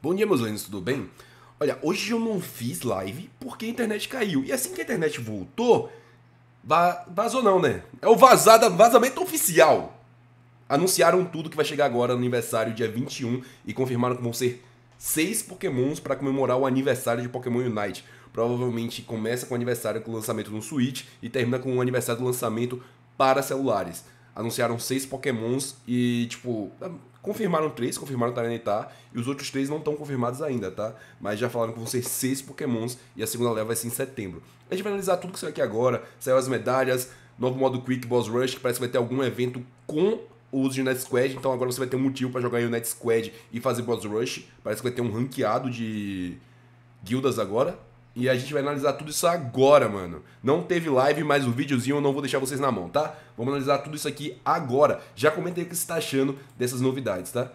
Bom dia, meus lindos, tudo bem? Olha, hoje eu não fiz live porque a internet caiu. E assim que a internet voltou, va vazou não, né? É o vazada, vazamento oficial. Anunciaram tudo que vai chegar agora no aniversário, dia 21, e confirmaram que vão ser seis pokémons para comemorar o aniversário de Pokémon Unite. Provavelmente começa com o aniversário do lançamento no Switch e termina com o aniversário do lançamento para celulares anunciaram seis Pokémons e, tipo, confirmaram três, confirmaram Tyranitar, e os outros três não estão confirmados ainda, tá? Mas já falaram que vão ser seis Pokémons e a segunda leva vai ser em setembro. A gente vai analisar tudo que saiu aqui agora, saiu as medalhas, novo modo Quick Boss Rush, que parece que vai ter algum evento com o uso de Night Squad, então agora você vai ter um motivo para jogar em Night Squad e fazer Boss Rush. Parece que vai ter um ranqueado de guildas agora, e a gente vai analisar tudo isso agora, mano. Não teve live, mas o videozinho eu não vou deixar vocês na mão, tá? Vamos analisar tudo isso aqui agora. Já comenta aí o que você tá achando dessas novidades, tá?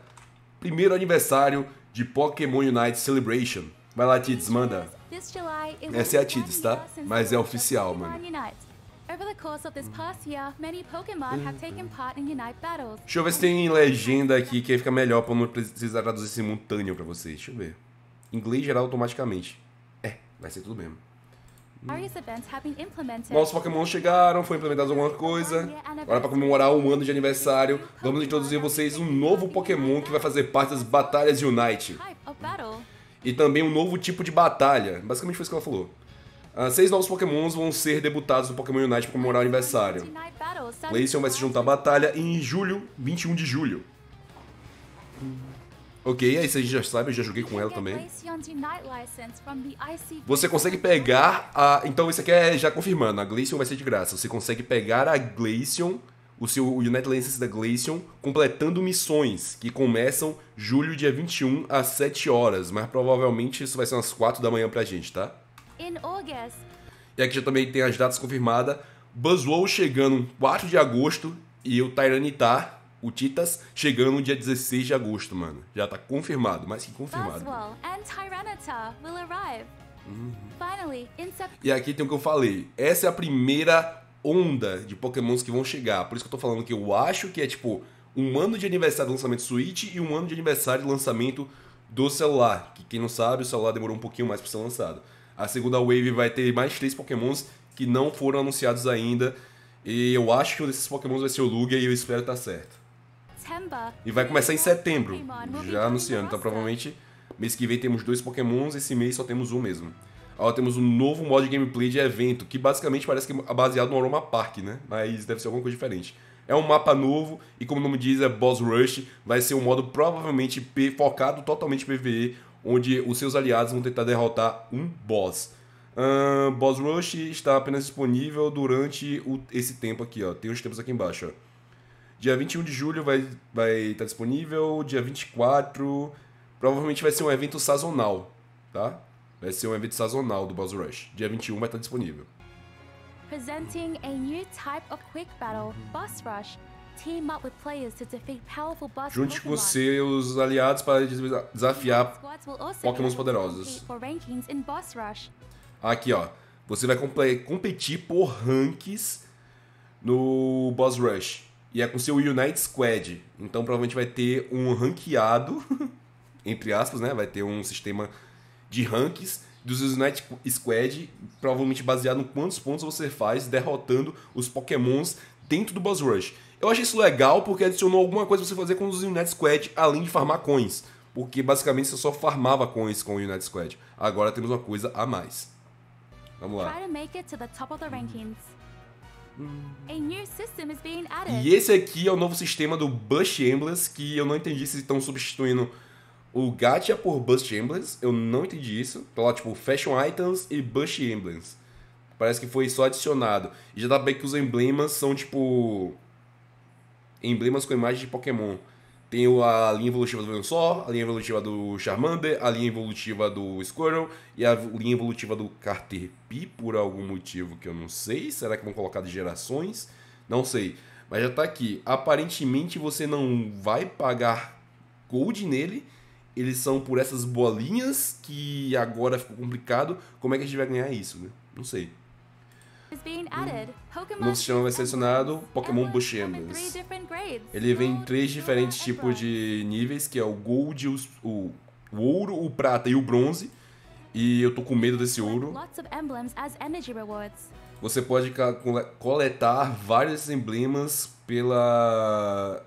Primeiro aniversário de Pokémon Unite Celebration. Vai lá, Tids, manda. Essa é a Tids, tá? Mas é oficial, mano. Deixa eu ver se tem legenda aqui que fica melhor pra eu não precisar traduzir simultâneo pra vocês. Deixa eu ver. Inglês geral automaticamente. Vai ser tudo mesmo. Nossos Pokémon chegaram, foi implementada alguma coisa. Agora, para comemorar um ano de aniversário, vamos introduzir vocês um novo Pokémon que vai fazer parte das Batalhas Unite. E também um novo tipo de batalha. Basicamente foi isso que ela falou. Uh, seis novos Pokémons vão ser debutados no Pokémon Unite para comemorar o aniversário. Glaceon vai se juntar à batalha em julho, 21 de julho. Ok, aí você já sabe, eu já joguei com ela também. Você consegue pegar a... Então isso aqui é já confirmando, a Glaceon vai ser de graça. Você consegue pegar a Glaceon, o seu United License da Glaceon, completando missões, que começam julho dia 21 às 7 horas. Mas provavelmente isso vai ser umas 4 da manhã pra gente, tá? E aqui já também tem as datas confirmadas. Buzzwole chegando 4 de agosto e o Tyranitar o Titas chegando no dia 16 de agosto, mano. Já tá confirmado, mais que confirmado. Uhum. e aqui tem o que eu falei. Essa é a primeira onda de pokémons que vão chegar. Por isso que eu tô falando que eu acho que é tipo um ano de aniversário do lançamento Switch e um ano de aniversário de lançamento do celular. Que quem não sabe, o celular demorou um pouquinho mais para ser lançado. A segunda wave vai ter mais três pokémons que não foram anunciados ainda. E eu acho que um desses pokémons vai ser o Lugia e eu espero estar tá certo. E vai começar em setembro, já anunciando. Então provavelmente mês que vem temos dois Pokémons, esse mês só temos um mesmo. Agora temos um novo mod de gameplay de evento, que basicamente parece que é baseado no Aroma Park, né? Mas deve ser alguma coisa diferente. É um mapa novo e como o nome diz, é Boss Rush, vai ser um modo provavelmente focado totalmente em PvE, onde os seus aliados vão tentar derrotar um boss. Uh, boss Rush está apenas disponível durante o, esse tempo aqui, ó. Tem os tempos aqui embaixo, ó. Dia 21 de julho vai estar vai tá disponível, dia 24. Provavelmente vai ser um evento sazonal, tá? Vai ser um evento sazonal do Boss Rush. Dia 21 vai estar tá disponível. Presenting a new type of quick battle, Rush. Team up with players to defeat powerful boss Junte com seus aliados para desafiar Pokémons poderosos. Aqui, ó. Você vai competir por ranks no Boss Rush. E é com seu Unite Squad. Então provavelmente vai ter um ranqueado, entre aspas, né? Vai ter um sistema de ranks dos Unite Squad, provavelmente baseado em quantos pontos você faz derrotando os Pokémons dentro do Buzz Rush. Eu achei isso legal porque adicionou alguma coisa pra você fazer com os Unite Squad, além de farmar coins. Porque basicamente você só farmava coins com o Unite Squad. Agora temos uma coisa a mais. Vamos lá. Try to make it to the top of the rankings. E esse aqui é o novo sistema do Bush Emblems, que eu não entendi se estão substituindo o Gacha por Bush Emblems. Eu não entendi isso. Tá lá, tipo, Fashion Items e Bush Emblems. Parece que foi só adicionado. E já dá bem que os emblemas são, tipo... Emblemas com imagem de Pokémon. Tem a linha evolutiva do Venusaur, a linha evolutiva do Charmander, a linha evolutiva do Squirrel e a linha evolutiva do Caterpie, por algum motivo que eu não sei. Será que vão colocar de gerações? Não sei. Mas já tá aqui. Aparentemente você não vai pagar gold nele. Eles são por essas bolinhas que agora ficou complicado. Como é que a gente vai ganhar isso, né? Não sei. Hum. O novo sistema vai ser adicionado Pokémon Bush Emblems. Ele vem em três diferentes tipos de níveis, que é o Gold, o, o, o ouro, o prata e o bronze. E eu tô com medo desse ouro. Você pode coletar vários emblemas pela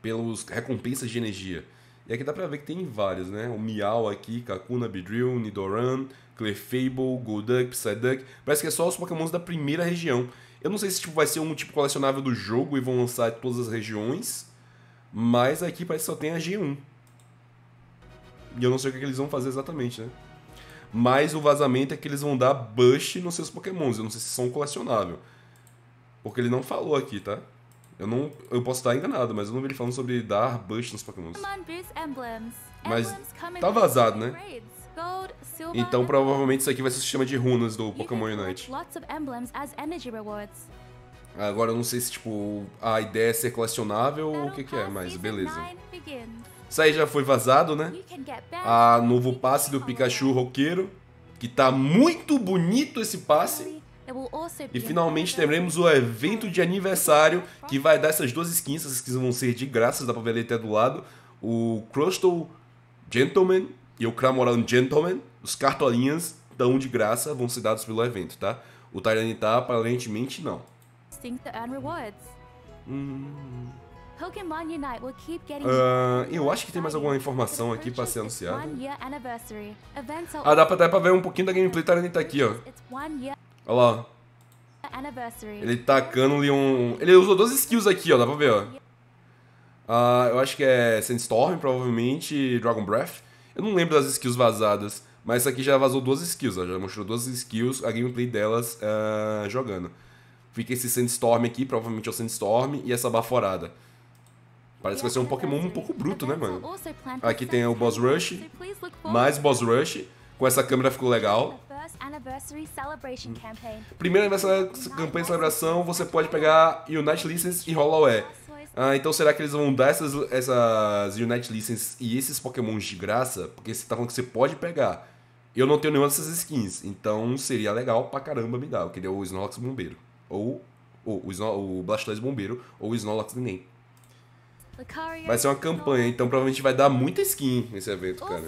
pelos recompensas de energia. E aqui dá pra ver que tem vários, né? O Miau aqui, Kakuna, Bedrill, Nidoran, Clefable, Golduck, Psyduck. Parece que é só os pokémons da primeira região. Eu não sei se tipo, vai ser um tipo colecionável do jogo e vão lançar todas as regiões, mas aqui parece que só tem a G1. E eu não sei o que, é que eles vão fazer exatamente, né? Mas o vazamento é que eles vão dar bush nos seus pokémons. Eu não sei se são colecionável. Porque ele não falou aqui, tá? Eu não. Eu posso estar enganado, mas eu não vi ele falando sobre dar bust nos pokémons. Mas tá vazado, né? Então provavelmente isso aqui vai ser o sistema de runas do Pokémon Unite. Agora eu não sei se tipo a ideia é ser colecionável ou o que, que é, mas beleza. Isso aí já foi vazado, né? A novo passe do Pikachu Roqueiro, que tá muito bonito esse passe. É e finalmente teremos o evento de aniversário que vai dar essas duas skins, essas skins vão ser de graça. dá pra ver ali até do lado. O Crustal Gentleman e o Cramoran Gentleman, os cartolinhas dão de graça, vão ser dados pelo evento, tá? O Tyranitar aparentemente não. Hum... Uh, eu acho que tem mais alguma informação aqui pra ser anunciada. Ah, dá pra, pra ver um pouquinho da gameplay Tyranitar aqui, ó. Olha lá. Ele tacando ali um... Ele usou duas skills aqui, ó. Dá pra ver, ó. Uh, eu acho que é Sandstorm, provavelmente, e Dragon Breath. Eu não lembro das skills vazadas. Mas isso aqui já vazou duas skills, ó. Já mostrou duas skills, a gameplay delas uh, jogando. Fica esse Sandstorm aqui, provavelmente é o Sandstorm, e essa baforada. Parece que vai ser um Pokémon um pouco bruto, né, mano? Aqui tem o Boss Rush, mais Boss Rush. Com essa câmera ficou legal. Hum. Primeiro aniversário da campanha de celebração, você pode pegar Unite License e Holloway. Ah, então será que eles vão dar essas, essas Unite License e esses Pokémons de graça? Porque você tá falando que você pode pegar. Eu não tenho nenhuma dessas skins, então seria legal pra caramba me dar. Eu queria o Snorlax Bombeiro. Ou, ou o, Snow, o Blastoise Bombeiro, ou o Snorlax Neném. Vai ser uma campanha, então provavelmente vai dar muita skin nesse evento, cara.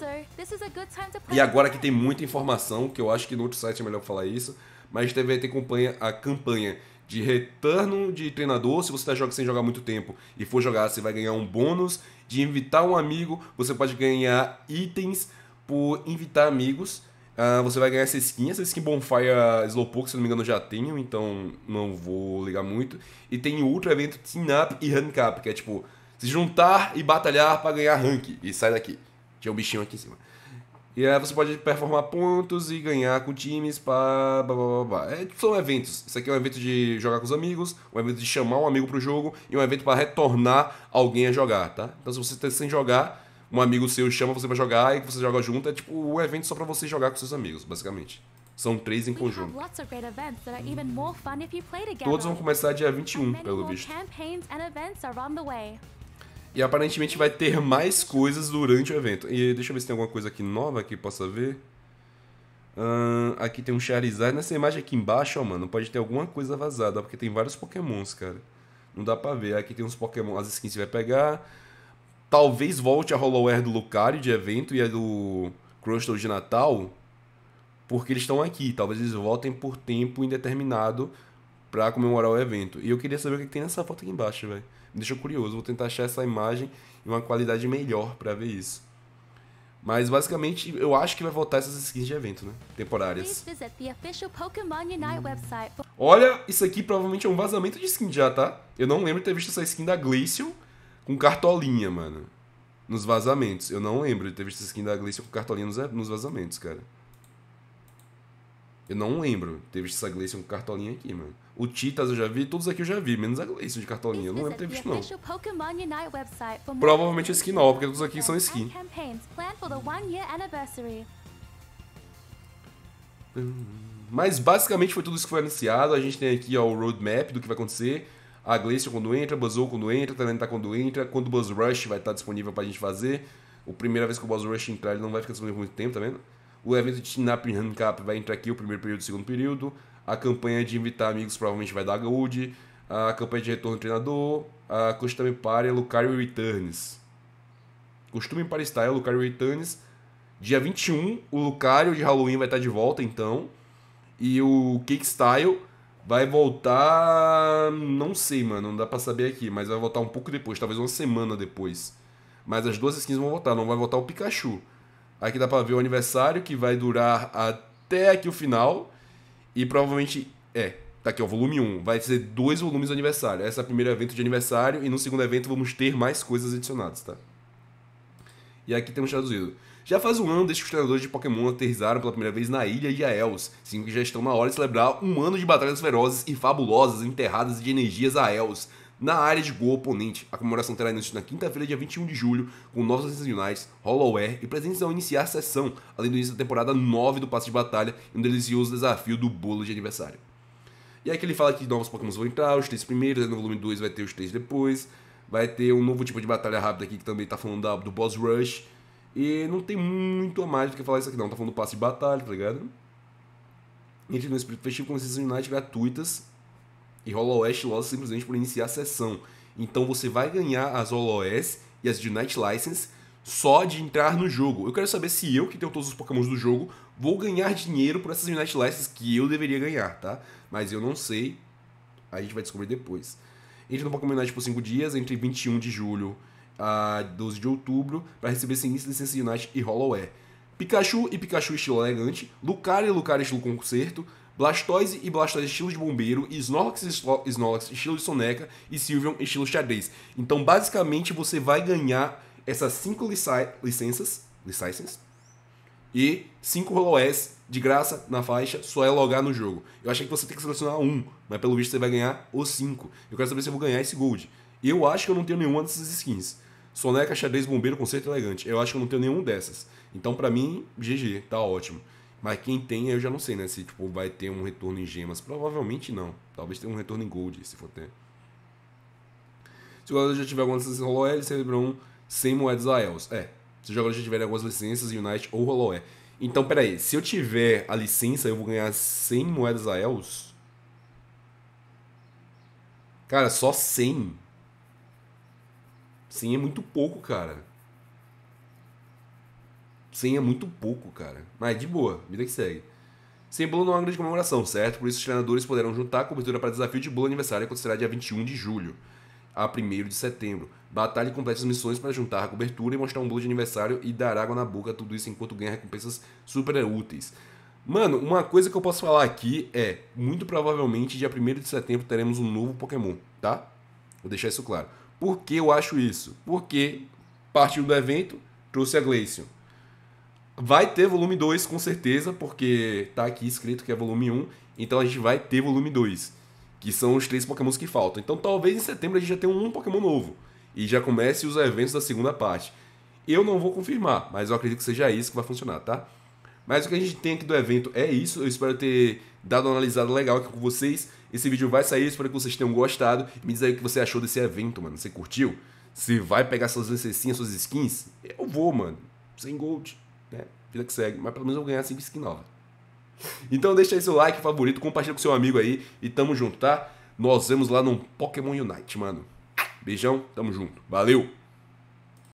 Oh, e agora que tem muita informação, que eu acho que no outro site é melhor falar isso, mas teve ter campanha, a campanha de retorno de treinador, se você tá jogando sem jogar muito tempo e for jogar, você vai ganhar um bônus. De invitar um amigo, você pode ganhar itens por invitar amigos. Uh, você vai ganhar essa skin, essa skin Bonfire ah, Slowpoke, se não me engano, já tenho, então não vou ligar muito. E tem outro evento, Team Up e Rank cap que é tipo, se juntar e batalhar para ganhar rank. E sai daqui. Tinha um bichinho aqui em cima. E aí você pode performar pontos e ganhar com times para blá, blá, blá, blá. É, são eventos. Isso aqui é um evento de jogar com os amigos, um evento de chamar um amigo pro jogo e um evento para retornar alguém a jogar, tá? Então se você tá sem jogar, um amigo seu chama você para jogar e você joga junto, é tipo um evento só para você jogar com seus amigos, basicamente. São três em conjunto. Todos vão começar dia 21, pelo visto. E aparentemente vai ter mais coisas durante o evento. E deixa eu ver se tem alguma coisa aqui nova que possa ver. Uh, aqui tem um Charizard. Nessa imagem aqui embaixo, ó, mano, pode ter alguma coisa vazada, ó, porque tem vários pokémons, cara. Não dá pra ver. Aqui tem uns pokémon, as skins que vai pegar. Talvez volte a Hollow Air do Lucario de evento e a do Crustle de Natal. Porque eles estão aqui. Talvez eles voltem por tempo indeterminado pra comemorar o evento. E eu queria saber o que tem nessa foto aqui embaixo, velho me deixou curioso. Vou tentar achar essa imagem em uma qualidade melhor para ver isso. Mas basicamente eu acho que vai voltar essas skins de evento, né? Temporárias. Hum. Olha, isso aqui provavelmente é um vazamento de skin já, tá? Eu não lembro de ter visto essa skin da Glacial com cartolinha, mano. Nos vazamentos. Eu não lembro de ter visto essa skin da Glacial com cartolinha nos, nos vazamentos, cara. Eu não lembro. Teve essa Gleison com cartolinha aqui, mano. O Titas eu já vi, todos aqui eu já vi, menos a Gleison de cartolinha. Eu não lembro ter visto, não. É Provavelmente é a skin nova, porque todos aqui são skin. Mas basicamente foi tudo isso que foi anunciado. A gente tem aqui ó, o roadmap do que vai acontecer. A Glacier quando entra, Buzzou quando entra, Talenta tá quando entra, quando o Buzz Rush vai estar disponível pra gente fazer. A primeira vez que o Buzz Rush entrar, ele não vai ficar disponível por muito tempo, tá vendo? O evento de Chinapin Cup vai entrar aqui o primeiro período e o segundo período. A campanha de invitar amigos provavelmente vai dar Gold. A campanha de retorno do treinador. A Costume Party, é Lucario Returns. Costume Party Style, é Lucario Returns. Dia 21, o Lucario de Halloween vai estar de volta, então. E o Cake Style vai voltar. Não sei, mano, não dá pra saber aqui, mas vai voltar um pouco depois, talvez uma semana depois. Mas as duas skins vão voltar, não vai voltar o Pikachu. Aqui dá pra ver o aniversário, que vai durar até aqui o final. E provavelmente. É, tá aqui, ó, volume 1. Vai ser dois volumes de aniversário. Esse é o primeiro evento de aniversário, e no segundo evento vamos ter mais coisas adicionadas, tá? E aqui temos traduzido. Já faz um ano desde que os treinadores de Pokémon aterrizaram pela primeira vez na ilha de Aels, sim que já estão na hora de celebrar um ano de batalhas ferozes e fabulosas enterradas de energias Aels, na área de gol oponente. A comemoração terá início na quinta-feira, dia 21 de julho, com novas regionais, Holloway e presentes ao iniciar a sessão, além do início da temporada 9 do Passe de Batalha e um delicioso desafio do bolo de aniversário. E aí que ele fala que novos Pokémon vão entrar, os três primeiros, né, no volume 2 vai ter os três depois, vai ter um novo tipo de batalha rápida aqui que também tá falando da, do Boss Rush, e não tem muito a mais do que falar isso aqui não, tá falando do passe de batalha, tá ligado? Entre no Espírito Festivo com essas unidades gratuitas e West losa simplesmente por iniciar a sessão. Então você vai ganhar as West e as Unite License só de entrar no jogo. Eu quero saber se eu, que tenho todos os Pokémon do jogo, vou ganhar dinheiro por essas Unite License que eu deveria ganhar, tá? Mas eu não sei. A gente vai descobrir depois. Entre no Pokémon Unite por 5 dias, entre 21 de julho a 12 de outubro, para receber seguintes licença Unite e HoloWare. Pikachu e Pikachu estilo elegante, Lucario e Lucario estilo concerto, Blastoise e Blastoise estilo de bombeiro, Snorlax e Snorlax estilo de soneca e Sylveon estilo xadrez. Então, basicamente, você vai ganhar essas 5 licenças, licenças e 5 HoloS de graça na faixa, só é logar no jogo. Eu achei que você tem que selecionar um, mas pelo visto você vai ganhar os 5. Eu quero saber se eu vou ganhar esse gold. Eu acho que eu não tenho nenhuma dessas skins. Soneca, xadrez, bombeiro, concerto elegante. Eu acho que eu não tenho nenhum dessas. Então, para mim, GG, tá ótimo. Mas quem tem, eu já não sei, né? Se tipo, vai ter um retorno em gemas. Provavelmente não. Talvez tenha um retorno em gold, se for ter. Se o jogador já tiver algumas licenças Hollow ele recebeu um 100 moedas a Els. É. Se o jogador já tiver algumas licenças Unite ou Hollow Então, peraí. Se eu tiver a licença, eu vou ganhar 100 moedas a Els? Cara, só 100. 100 é muito pouco, cara. 100 é muito pouco, cara. Mas de boa, vida que segue. Sem bolo não há grande comemoração, certo? Por isso os treinadores poderão juntar a cobertura para desafio de bolo aniversário que acontecerá dia 21 de julho a 1 de setembro. Batalha completa as missões para juntar a cobertura e mostrar um bolo de aniversário e dar água na boca, tudo isso enquanto ganha recompensas super úteis. Mano, uma coisa que eu posso falar aqui é: muito provavelmente dia 1 de setembro teremos um novo Pokémon, tá? Vou deixar isso claro. Por que eu acho isso? Porque partiu do evento, trouxe a Glaceon. Vai ter volume 2, com certeza, porque tá aqui escrito que é volume 1, um, então a gente vai ter volume 2, que são os três Pokémons que faltam. Então talvez em setembro a gente já tenha um Pokémon novo e já comece os eventos da segunda parte. Eu não vou confirmar, mas eu acredito que seja isso que vai funcionar, tá? Mas o que a gente tem aqui do evento é isso. Eu espero ter dado uma analisada legal aqui com vocês. Esse vídeo vai sair, espero que vocês tenham gostado. Me diz aí o que você achou desse evento, mano. Você curtiu? Você vai pegar suas licencinhas, suas skins? Eu vou, mano. Sem gold. Né? Vida que segue. Mas pelo menos eu vou ganhar 5 skin nova. Então deixa aí seu like favorito, compartilha com seu amigo aí e tamo junto, tá? Nós vemos lá no Pokémon Unite, mano. Beijão, tamo junto. Valeu!